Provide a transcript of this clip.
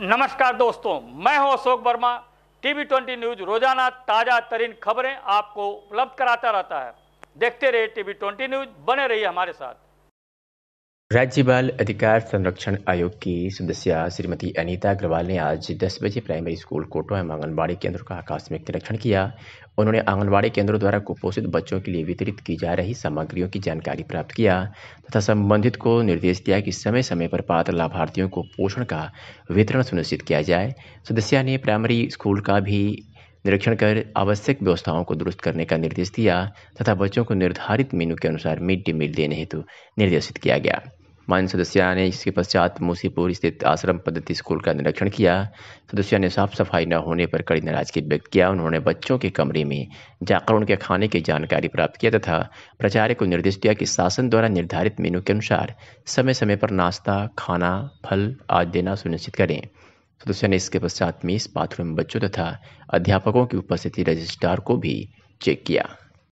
नमस्कार दोस्तों मैं हूं Ashok Verma TV twenty news रोजाना ताजा तरीन खबरें आपको उपलब्ध कराता रहता है देखते रहिए टीवी ट्वेंटी न्यूज बने रहिए हमारे साथ राज्य बाल अधिकार संरक्षण आयोग की सदस्य श्रीमती अनीता अग्रवाल ने आज 10 बजे प्राइमरी स्कूल कोटो एवं आंगनबाड़ी केंद्रों का आकस्मिक निरीक्षण किया उन्होंने आंगनबाड़ी केंद्रों द्वारा कुपोषित बच्चों के लिए वितरित की जा रही सामग्रियों की जानकारी प्राप्त किया तथा संबंधित को निर्देश दिया कि समय समय पर पात्र लाभार्थियों को पोषण का वितरण सुनिश्चित किया जाए सदस्य ने प्राइमरी स्कूल का भी निरीक्षण कर आवश्यक व्यवस्थाओं को दुरुस्त करने का निर्देश दिया तथा बच्चों को निर्धारित मेनू के अनुसार मिड डे मील देने हेतु निर्देशित किया गया मान्य सदस्या ने इसके पश्चात मुसीपुर स्थित आश्रम पद्धति स्कूल का निरीक्षण किया सदस्या ने साफ सफाई न होने पर कड़ी नाराजगी व्यक्त किया उन्होंने बच्चों के कमरे में जाकर उनके खाने की जानकारी प्राप्त किया तथा प्राचार्य को निर्देश दिया कि शासन द्वारा निर्धारित मेनू के अनुसार समय समय पर नाश्ता खाना फल आदि देना सुनिश्चित करें सदस्य ने इसके पश्चात मेस बाथरूम बच्चों तथा अध्यापकों की उपस्थिति रजिस्ट्रार को भी चेक किया